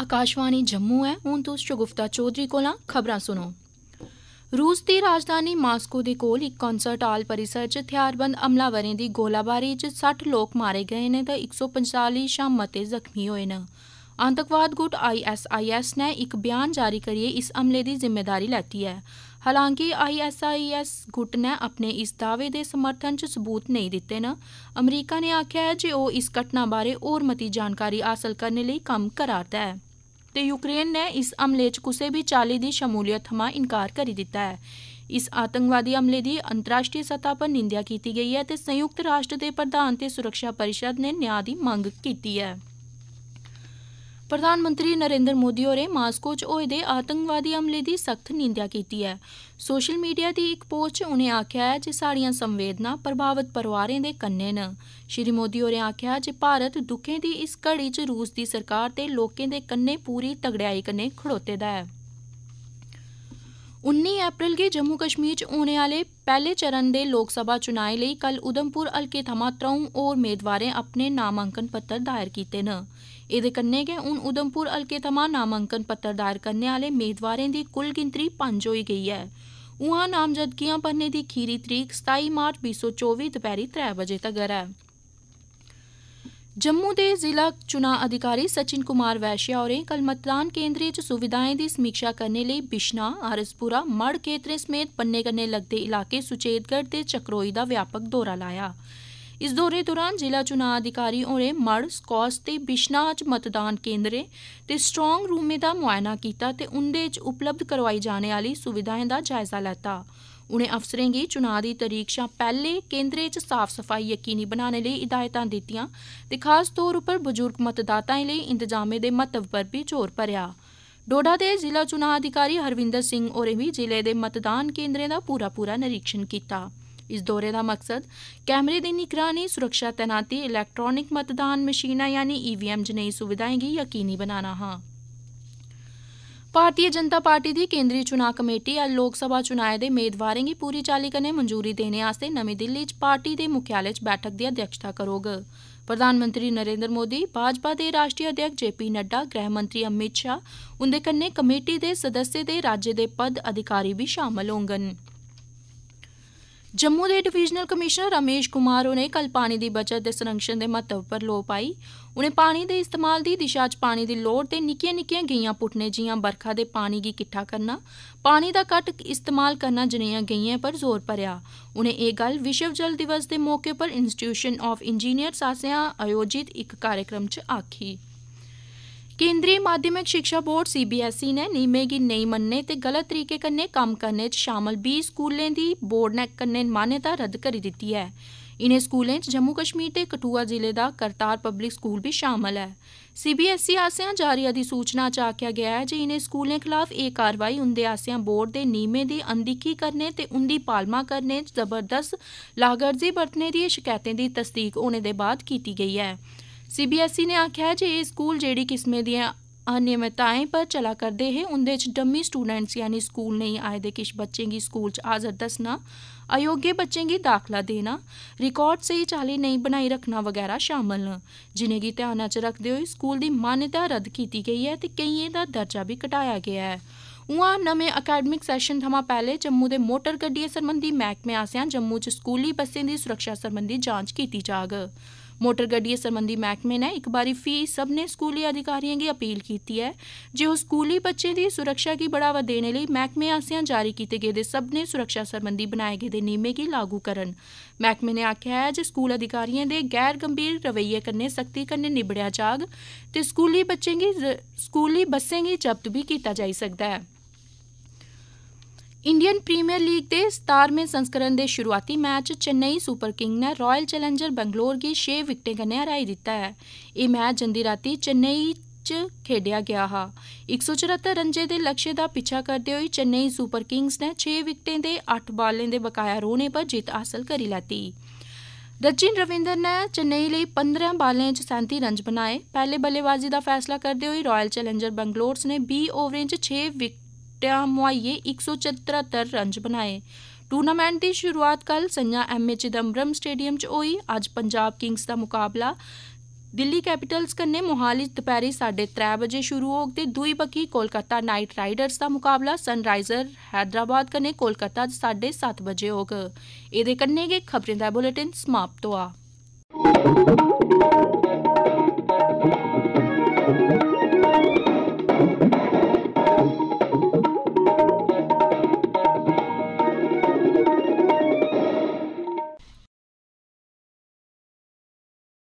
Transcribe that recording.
ਆਕਾਸ਼ਵਾਣੀ ਜੰਮੂ ਹੈ ਹੁਣ ਤੋਂ ਸ਼ਗੁਫਤਾ ਚੌਧਰੀ ਕੋਲਾਂ ਖਬਰਾਂ ਸੁਣੋ ਰੂਸ ਦੀ ਰਾਜਧਾਨੀ ਮਾਸਕੋ ਦੇ ਕੋਲ ਇੱਕ ਕਨਸਰਟ ਹਾਲ ਪਰਿਸਰ 'ਚ ਹਥਿਆਰਬੰਦ ਅਮਲਾਵਰੀ ਦੀ ਗੋਲਾਬਾਰੀ 'ਚ 60 ਲੋਕ ਮਾਰੇ ਗਏ ਨੇ ਤੇ 145 ਸ਼ਾਮ ਮਤੇ ਜ਼ਖਮੀ ਹੋਏ ਨੇ आतंकवाद गुट आईएसआईएस ने एक बयान जारी करिए इस हमले की जिम्मेदारी लैती है हालांकि आईएसआईएस गुट ने अपने इस दावे के समर्थन च सबूत नहीं दित्ते न अमरीका ने आख्या है जे ओह् इस घटना बारे होर मती जानकारी हासिल करने लेई कम्म करा'रदा ऐ ते यूक्रेन ने इस हमले च कुसै बी चाल्ली दी शमूलियत थमां इनकार करी दित्ता ऐ इस आतंकवादी हमले की अंतर्राश्ट्रीय सतह पर निंदा की गेई ऐ संयुक्त राष्ट्र के प्रधान से सुरक्षा परिषद ने न्याय की मंग की है ਪ੍ਰਧਾਨ ਮੰਤਰੀ ਨਰਿੰਦਰ ਮੋਦੀ ਹੋਰੇ ਮਾਸਕੋ 'ਚ ਹੋਏ ਦੇ ਆਤੰਕਵਾਦੀ ਹਮਲੇ ਦੀ ਸਖਤ ਨਿੰਦਿਆ ਕੀਤੀ ਹੈ ਸੋਸ਼ਲ ਮੀਡੀਆ ਦੀ ਇੱਕ ਪੋਸਟ 'ਚ ਉਹਨੇ ਆਖਿਆ ਹੈ ਕਿ ਸਾਰੀਆਂ ਸੰਵੇਦਨਾ ਪ੍ਰਭਾਵਿਤ ਪਰਿਵਾਰਾਂ ਦੇ ਕੰਨੇ ਨੇ ਸ਼੍ਰੀ ਮੋਦੀ ਹੋਰੇ ਆਖਿਆ ਕਿ ਭਾਰਤ ਦੁੱਖੇ ਦੀ ਇਸ ਘੜੀ 'ਚ ਰੂਸ ਦੀ ਸਰਕਾਰ ਤੇ ਲੋਕਾਂ ਦੇ ਕੰਨੇ ਪੂਰੀ ਤਗੜਾਈ ਕੰਨੇ ਖੜੋਤੇ ਦਾ ਹੈ 19 अप्रैल गी जम्मू कश्मीर च होने आह्ले पैह्ले चरण दे लोकसभा चुनाएं लेई कल उधमपुर हलके थमां त्र'ऊं होर मेदवारें अपने नामांकन पत्र दायर कीते न एह्दे कन्नै गै हून उधमपुर हलके थमां नामांकन पत्र दायर करने आह्ले मेदवारें दी कुल गिनतरी पंज होई गेई ऐ उआं नामजदगियां भरने दी खीरी तरीक सताई मार्च बीह् सौ चौबी दपैह्री त्रै बजे तगर ऐ ਜੰਮੂ ਦੇ ਜ਼ਿਲ੍ਹਾ ਚੋਣ ਅਧਿਕਾਰੀ ਸਚਿਨ ਕੁਮਾਰ ਵੈਸ਼ਿਆ ਹੋਰੇ ਕੱਲ ਮਤਦਾਨ ਕੇਂਦਰੀ ਚ ਸੁਵਿਧਾਵਾਂ ਦੀ ਸਮੀਖਿਆ ਕਰਨ ਲਈ ਬਿਸ਼ਨਾ ਆਰਸਪੂਰਾ ਮੜ ਖੇਤਰੇ ਸਮੇਤ ਪੰਨੇ ਕੰਨੇ ਲੱਗਦੇ ਇਲਾਕੇ ਸੁਚੇਤਗੜ ਤੇ ਚਕਰੋਈ ਦਾ ਵਿਆਪਕ ਦੌਰਾ ਲਾਇਆ ਇਸ ਦੌਰੇ ਦੌਰਾਨ ਜ਼ਿਲ੍ਹਾ ਚੋਣ ਅਧਿਕਾਰੀ ਹੋਰੇ ਮੜ ਸਕੌਸ ਤੇ ਬਿਸ਼ਨਾ ਚ ਮਤਦਾਨ ਕੇਂਦਰੇ ਤੇ ਸਟਰੋਂਗ ਰੂਮੇ ਦਾ ਮੁਆਇਨਾ ਕੀਤਾ ਤੇ ਉੰਦੇ ਚ ਉਪਲਬਧ ਕਰਵਾਈ ਜਾਣੇ ਵਾਲੀ ਸੁਵਿਧਾਵਾਂ ਦਾ ਜਾਇਜ਼ਾ ਲੈਤਾ ਉਨੇ ਅਫਸਰਾਂ ਗੀ ਚੋਣਾਂ ਦੀ ਤਰੀਕਸ਼ਾ ਪਹਿਲੇ ਕੇਂਦਰੇ ਚ ਸਾਫ ਸਫਾਈ ਯਕੀਨੀ ਬਣਾਉਣ ਲਈ ਹਦਾਇਤਾਂ ਦਿੱਤੀਆਂ ਤੇ ਖਾਸ ਤੌਰ ਉਪਰ ਬਜ਼ੁਰਗ ਮਤਦਾਤਾਵਾਂ ਲਈ ਇੰਤਜ਼ਾਮੇ ਦੇ ਮਤਵ ਪਰ ਵੀ ਜ਼ੋਰ ਭਰਿਆ ਡੋਡਾ ਦੇ ਜ਼ਿਲ੍ਹਾ ਚੁਣਾ ਅਧਿਕਾਰੀ ਹਰਵਿੰਦਰ ਸਿੰਘ ਔਰੇ ਵੀ ਜ਼ਿਲ੍ਹੇ ਦੇ ਮਤਦਾਨ ਕੇਂਦਰੇ ਦਾ ਪੂਰਾ ਪੂਰਾ ਨਿਰੀਖਣ ਕੀਤਾ ਇਸ ਦੌਰੇ ਦਾ ਮਕਸਦ ਕੈਮਰੇ ਦੀ ਨਿਗਰਾਨੀ ਸੁਰੱਖਿਆ ਤੈਨਾਤੀ ਇਲੈਕਟ੍ਰੋਨਿਕ ਮਤਦਾਨ ਮਸ਼ੀਨਾਂ ਯਾਨੀ ਈਵੀਐਮ ਜਨੇਈ ਸੁਵਿਧਾਵਾਂ ਦੀ ਯਕੀਨੀ ਬਣਾਉਣਾ ਹਾਂ ਭਾਰਤੀ ਜਨਤਾ ਪਾਰਟੀ ਦੀ ਕੇਂਦਰੀ ਚੋਣ ਕਮੇਟੀ ਅੱਜ ਲੋਕ ਸਭਾ ਚੋਣਾਂ ਦੇ ਉਮੀਦਵਾਰਾਂ ਦੀ ਪੂਰੀ ਚਾਲੀ ਕਨੇ ਮਨਜ਼ੂਰੀ ਦੇਣ ਵਾਸਤੇ ਨਵੀਂ ਦਿੱਲੀ 'ਚ ਪਾਰਟੀ ਦੇ ਮੁਖਿਆਲੇ 'ਚ ਬੈਠਕ ਦੀ ਅਧਿਕਸ਼ਤਾ ਕਰੋਗ ਪ੍ਰਧਾਨ ਮੰਤਰੀ ਨਰਿੰਦਰ ਮੋਦੀ ਭਾਜਪਾ ਦੇ ਰਾਸ਼ਟਰੀ ਅਧਿਆਪਕ ਜੇਪੀ ਨੱਡਾ ਗ੍ਰਹਿ ਮੰਤਰੀ ਅਮਿਤ ਸ਼ਾਹ ਉਹਦੇ ਕੰਨੇ ਕਮੇਟੀ ਦੇ ਸਦੱਸੇ ਦੇ ਰਾਜ ਦੇ ਪਦ ਅਧਿਕਾਰੀ ਵੀ ਸ਼ਾਮਲ ਹੋਣਗੇ ਜੰਮੂ ਦੇ ਡਿਵੀਜ਼ਨਲ ਕਮਿਸ਼ਨਰ ਰਮੇਸ਼ ਕੁਮਾਰ ਉਹਨੇ ਕੱਲ ਪਾਣੀ ਦੀ ਬਚਤ ਤੇ ਸੰਰਕਸ਼ਣ ਦੇ ਮਹੱਤਵ ਪਰ ਲੋਪ ਆਈ ਉਹਨੇ ਪਾਣੀ ਦੇ ਇਸਤੇਮਾਲ ਦੀ ਦਿਸ਼ਾ 'ਚ ਪਾਣੀ ਦੀ ਲੋੜ ਤੇ ਨਿੱਕੀਆਂ-ਨਿੱਕੀਆਂ ਗਈਆਂ ਪੁੱਟਨੇ ਜੀਆਂ ਬਰਖਾ ਦੇ ਪਾਣੀ ਦੀ ਇਕੱਠਾ ਕਰਨਾ ਪਾਣੀ ਦਾ ਘੱਟ ਇਸਤੇਮਾਲ ਕਰਨਾ ਜਨੀਆਂ ਗਈਆਂ ਪਰ ਜ਼ੋਰ ਭਰਿਆ ਉਹਨੇ ਇਹ ਗੱਲ ਵਿਸ਼ਵ ਜਲ ਦਿਵਸ ਦੇ ਮੌਕੇ ਪਰ ਇੰਸਟੀਟਿਊਸ਼ਨ ਆਫ ਇੰਜੀਨੀਅਰਸ ਆਸਿਆਂ ਆਯੋਜਿਤ ਇੱਕ ਕਾਰਜਕ੍ਰਮ 'ਚ ਆਖੀ ਕੇਂਦਰੀ ਮਾਧਿਮਿਕ ਸਿੱਖਿਆ ਬੋਰਡ ਸੀਬੀਐਸਈ e ਨੇ ਨੀਮੇ ਕੀ ਨਹੀਂ ਮੰਨਨੇ ਤੇ ਗਲਤ ਤਰੀਕੇ ਕੰਨੇ ਕੰਮ ਕਰਨੇ ਚ ਸ਼ਾਮਲ 20 ਸਕੂਲਾਂ ਦੀ ਬੋਰਡ ਨੇ ਕੰਨੇ ਮਾਨਤਾ ਰੱਦ ਕਰੀ ਦਿੱਤੀ ਹੈ ਇਨੇ ਸਕੂਲਾਂ ਚ ਜੰਮੂ ਕਸ਼ਮੀਰ ਤੇ ਕਟੂਆ ਜ਼ਿਲ੍ਹੇ ਦਾ ਕਰਤਾਰ ਪਬਲਿਕ ਸਕੂਲ ਵੀ ਸ਼ਾਮਲ ਹੈ ਸੀਬੀਐਸਈ e ਆਸਿਆਂ ਜਾਰੀ ਅਧੀ ਸੂਚਨਾ ਚ ਆਖਿਆ ਗਿਆ ਹੈ ਜੇ ਇਨੇ ਸਕੂਲਾਂ ਖਿਲਾਫ ਇਹ ਕਾਰਵਾਈ ਹੁੰਦੇ ਆਸਿਆਂ ਬੋਰਡ ਦੇ ਨੀਮੇ ਦੀ ਅੰਦੀਖੀ ਕਰਨੇ ਤੇ ਉੰਦੀ ਪਾਲਮਾ ਕਰਨੇ ਚ ਜ਼ਬਰਦਸਤ ਲਾਗਰਜੀ ਵਰਤਨੇ ਦੀ ਸ਼ਿਕਾਇਤਾਂ ਦੀ ਤਸਦੀਕ ਹੋਣੇ ਦੇ ਬਾਅਦ ਕੀਤੀ ਗਈ ਹੈ ਸੀਬੀਐਸਈ e ਨੇ ਆਖਿਆ ਜੇ ਇਹ ਸਕੂਲ ਜਿਹੜੀ ਕਿਸਮੇ ਦੀਆਂ ਅਨਿਯਮਤਾਏ ਪਰ ਚਲਾ ਕਰਦੇ ਹੈ ਉਹਦੇ ਚ ਡੰਮੀ ਸਟੂਡੈਂਟਸ ਯਾਨੀ ਸਕੂਲ ਨਹੀਂ ਆਏ ਦੇ ਕਿਛ ਬੱਚੇ ਗੀ ਸਕੂਲ ਚ ਆਜ਼ਰ ਦੱਸਣਾ ਅਯੋਗੇ ਬੱਚੇ ਗੀ ਦਾਖਲਾ ਦੇਣਾ ਰਿਕਾਰਡ ਸਹੀ ਚਾਲੀ ਨਹੀਂ ਬਣਾਈ ਰੱਖਣਾ ਵਗੈਰਾ ਸ਼ਾਮਲ ਜਿਨੇ ਕੀ ਧਿਆਨ ਚ ਰੱਖਦੇ ਹੋਏ ਸਕੂਲ ਦੀ ਮਾਨਤਾ ਰੱਦ ਕੀਤੀ ਗਈ ਹੈ ਤੇ ਕਈਆਂ ਦਾ ਦਰਜਾ ਵੀ ਘਟਾਇਆ ਗਿਆ ਹੈ ਉਹਾਂ ਨਵੇਂ ਅਕੈਡਮਿਕ ਸੈਸ਼ਨ ਥਮਾ ਪਹਿਲੇ ਜੰਮੂ ਦੇ ਮੋਟਰ ਗੱਡੀਆਂ ਸੰਬੰਧੀ ਮੈਕ ਮੇ ਆਸਿਆਂ ਜੰਮੂ ਚ ਸਕੂਲੀ ਬੱਸਾਂ ਦੀ ਸੁਰੱਖਿਆ ਸੰਬੰਧੀ ਜਾਂਚ ਕੀਤੀ ਜਾਗ ਮੋਟਰ ਗੱਡੀ ਸੰਬੰਧੀ ਮਹਿਕਮੇ ਨੇ ਇੱਕ ਵਾਰੀ ਫੀ ਸਭ ਨੇ ਸਕੂਲੀ ਅਧਿਕਾਰੀਆਂ ਦੀ ਅਪੀਲ ਕੀਤੀ ਹੈ ਜੇ ਉਹ ਸਕੂਲੀ ਬੱਚੇ ਦੀ ਸੁਰੱਖਿਆ ਕੀ ਬੜਾਵਾ ਦੇਣ ਲਈ ਮਹਿਕਮੇ ਆਸਿਆਂ ਜਾਰੀ ਕੀਤੇ ਗਏ ਦੇ ਸਭ ਨੇ ਸੁਰੱਖਿਆ ਸੰਬੰਧੀ ਬਣਾਏ ਗਏ ਦੇ ਨਿਯਮੇ ਕੀ ਲਾਗੂ ਕਰਨ ਮਹਿਕਮੇ ਨੇ ਆਖਿਆ ਹੈ ਜੇ ਸਕੂਲ ਅਧਿਕਾਰੀਆਂ ਦੇ ਗੈਰ ਗੰਭੀਰ ਰਵਈਏ ਕਰਨੇ ਸਖਤੀ ਕਰਨੇ ਨਿਬੜਿਆ ਜਾਗ ਤੇ ਸਕੂਲੀ ਬੱਚੇ ਦੀ ਸਕੂਲੀ ਬੱਸੇਂ ਦੀ ਜ਼ਬਤ ਵੀ ਕੀਤਾ ਜਾ ਸਕਦਾ ਹੈ ਇੰਡੀਅਨ ਪ੍ਰੀਮੀਅਰ ਲੀਗ ਦੇ 17ਵੇਂ ਸੰਸਕਰਣ ਦੇ ਸ਼ੁਰੂਆਤੀ ਮੈਚ ਚੇਨਈ ਸੁਪਰ ਕਿੰਗ ਨੇ ਰਾਇਲ ਚੈਲੰਜਰ ਬੰਗਲੌਰ ਦੀ 6 ਵਿਕਟਾਂ ਕਨੇ ਹਰਾਈ ਦਿੱਤਾ ਹੈ ਇਹ ਮੈਚ ਜੰਦੀ ਰਾਤੀ ਚੇਨਈ ਚ ਖੇਡਿਆ ਗਿਆ ਹਾ 174 ਰਨਜੇ ਦੇ ਲਕਸ਼ੇ ਦਾ ਪਿੱਛਾ ਕਰਦੇ ਹੋਏ ਚੇਨਈ ਸੁਪਰ ਕਿੰਗਸ ਨੇ 6 ਵਿਕਟਾਂ ਦੇ 8 ਬਾਲਾਂ ਦੇ ਬਕਾਇਆ ਰੋਣੇ ਪਰ ਜਿੱਤ ਹਾਸਲ ਕਰ ਲੈਤੀ ਰਚਿਨ ਰਵਿੰਦਰ ਨੇ ਚੇਨਈ ਲਈ 15 ਬਾਲਾਂ 'ਚ 37 ਰਨ ਬਣਾਏ ਪਹਿਲੇ ਬੱਲੇਬਾਜ਼ੀ ਦਾ ਫੈਸਲਾ ਕਰਦੇ ਹੋਏ ਰਾਇਲ ਚੈਲੰਜਰ ਬੰਗਲੌਰਸ ਨੇ 20 ਓਵਰਾਂ 'ਚ 6 ਵਿਕਟ ਬੂਟਿਆ ਮੁਆਈਏ 174 ਰਨ ਬਣਾਏ ਟੂਰਨਾਮੈਂਟ ਦੀ ਸ਼ੁਰੂਆਤ ਕੱਲ ਸੰਜਾ ਐਮਏ ਚਿਦੰਬਰਮ ਸਟੇਡੀਅਮ 'ਚ ਹੋਈ ਅੱਜ ਪੰਜਾਬ ਕਿੰਗਸ ਦਾ ਮੁਕਾਬਲਾ ਦਿੱਲੀ ਕੈਪੀਟਲਸ ਕੰਨੇ ਮੋਹਾਲੀ ਦੁਪਹਿਰੇ 3:30 ਵਜੇ ਸ਼ੁਰੂ ਹੋਗ ਤੇ ਦੂਈ ਬਕੀ ਕੋਲਕਾਤਾ ਨਾਈਟ ਰਾਈਡਰਸ ਦਾ ਮੁਕਾਬਲਾ ਸਨਰਾਈਜ਼ਰ ਹైదరాబాద్ ਕੰਨੇ ਕੋਲਕਾਤਾ 7:30 ਵਜੇ ਹੋਗ ਇਹਦੇ ਕੰਨੇ ਕੇ ਖਬਰਾਂ ਦਾ ਬੁਲੇਟਿਨ ਸਮਾਪਤ ਹੋਆ